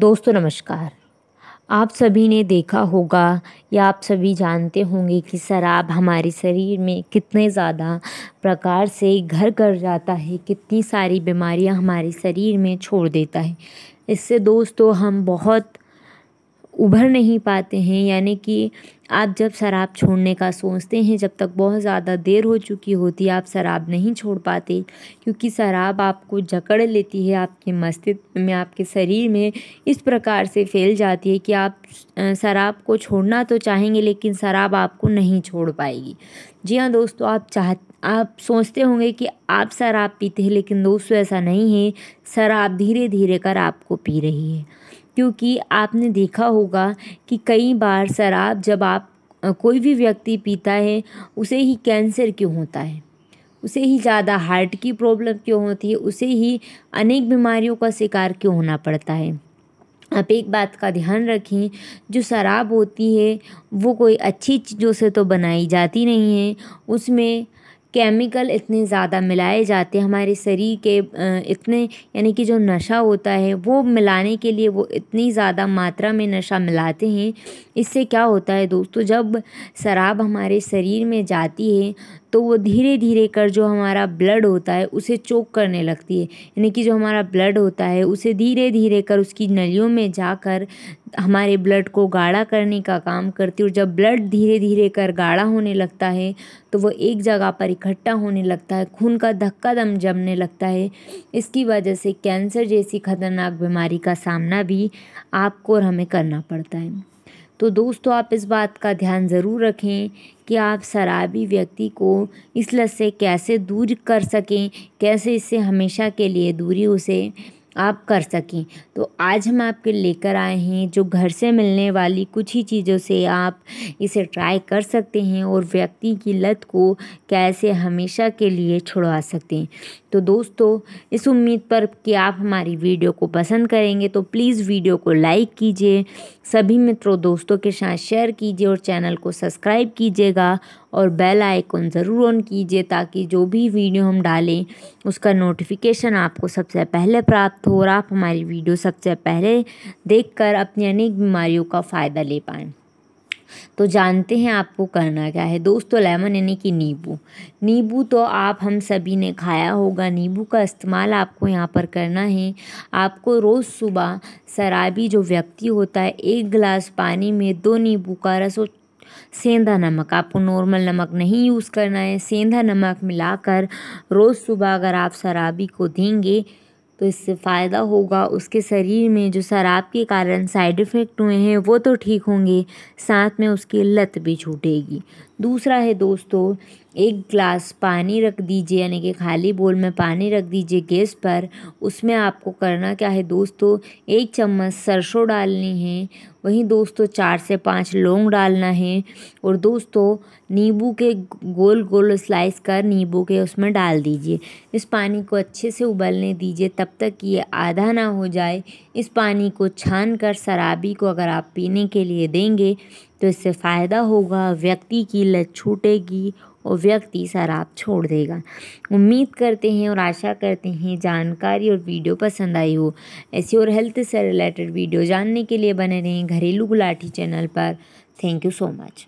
दोस्तों नमस्कार आप सभी ने देखा होगा या आप सभी जानते होंगे कि शराब हमारे शरीर में कितने ज़्यादा प्रकार से घर कर जाता है कितनी सारी बीमारियां हमारे शरीर में छोड़ देता है इससे दोस्तों हम बहुत उभर नहीं पाते हैं यानी कि आप जब शराब छोड़ने का सोचते हैं जब तक बहुत ज़्यादा देर हो चुकी होती है आप शराब नहीं छोड़ पाते क्योंकि शराब आपको जकड़ लेती है आपके मस्तिष्क में आपके शरीर में इस प्रकार से फैल जाती है कि आप शराब को छोड़ना तो चाहेंगे लेकिन शराब आपको नहीं छोड़ पाएगी जी हाँ दोस्तों आप चाह आप सोचते होंगे कि आप शराब पीते हैं लेकिन दोस्तों ऐसा नहीं है शराब धीरे धीरे कर आपको पी रही है क्योंकि आपने देखा होगा कि कई बार शराब जब आप कोई भी व्यक्ति पीता है उसे ही कैंसर क्यों होता है उसे ही ज़्यादा हार्ट की प्रॉब्लम क्यों होती है उसे ही अनेक बीमारियों का शिकार क्यों होना पड़ता है आप एक बात का ध्यान रखें जो शराब होती है वो कोई अच्छी चीज़ों से तो बनाई जाती नहीं है उसमें केमिकल इतने ज़्यादा मिलाए जाते हैं हमारे शरीर के इतने यानी कि जो नशा होता है वो मिलाने के लिए वो इतनी ज़्यादा मात्रा में नशा मिलाते हैं इससे क्या होता है दोस्तों जब शराब हमारे शरीर में जाती है तो वो धीरे धीरे कर जो हमारा ब्लड होता है उसे चोक करने लगती है यानी कि जो हमारा ब्लड होता है उसे धीरे धीरे कर उसकी नलियों में जाकर हमारे ब्लड को गाढ़ा करने का काम करती है और जब ब्लड धीरे धीरे कर गाढ़ा होने लगता है तो वो एक जगह पर इकट्ठा होने लगता है खून का धक्का दम जमने लगता है इसकी वजह से कैंसर जैसी खतरनाक बीमारी का सामना भी आपको और हमें करना पड़ता है तो दोस्तों आप इस बात का ध्यान ज़रूर रखें कि आप शराबी व्यक्ति को इस लत से कैसे दूर कर सकें कैसे इससे हमेशा के लिए दूरी उसे आप कर सकें तो आज हम आपके लेकर आए हैं जो घर से मिलने वाली कुछ ही चीज़ों से आप इसे ट्राई कर सकते हैं और व्यक्ति की लत को कैसे हमेशा के लिए छुड़वा सकते हैं तो दोस्तों इस उम्मीद पर कि आप हमारी वीडियो को पसंद करेंगे तो प्लीज़ वीडियो को लाइक कीजिए सभी मित्रों दोस्तों के साथ शेयर कीजिए और चैनल को सब्सक्राइब कीजिएगा और बेल आइकन ज़रूर ऑन कीजिए ताकि जो भी वीडियो हम डालें उसका नोटिफिकेशन आपको सबसे पहले प्राप्त हो और आप हमारी वीडियो सबसे पहले देखकर अपनी अनेक बीमारियों का फ़ायदा ले पाएँ तो जानते हैं आपको करना क्या है दोस्तों लेमन यानी कि नींबू नींबू तो आप हम सभी ने खाया होगा नींबू का इस्तेमाल आपको यहाँ पर करना है आपको रोज़ सुबह शराबी जो व्यक्ति होता है एक गिलास पानी में दो नींबू का रस और सेंधा नमक आपको नॉर्मल नमक नहीं यूज़ करना है सेंधा नमक मिलाकर रोज़ सुबह अगर आप शराबी को देंगे तो इससे फ़ायदा होगा उसके शरीर में जो शराब के कारण साइड इफ़ेक्ट हुए हैं वो तो ठीक होंगे साथ में उसकी लत भी छूटेगी दूसरा है दोस्तों एक ग्लास पानी रख दीजिए यानी कि खाली बोल में पानी रख दीजिए गैस पर उसमें आपको करना क्या है दोस्तों एक चम्मच सरसों डालनी है वहीं दोस्तों चार से पाँच लौंग डालना है और दोस्तों नींबू के गोल गोल स्लाइस कर नींबू के उसमें डाल दीजिए इस पानी को अच्छे से उबलने दीजिए तब तक ये आधा ना हो जाए इस पानी को छान कर शराबी को अगर आप पीने के लिए देंगे तो इससे फ़ायदा होगा व्यक्ति की लत छूटेगी और व्यक्ति शराब छोड़ देगा उम्मीद करते हैं और आशा करते हैं जानकारी और वीडियो पसंद आई हो ऐसी और हेल्थ से रिलेटेड वीडियो जानने के लिए बने रहें घरेलू गुलाटी चैनल पर थैंक यू सो मच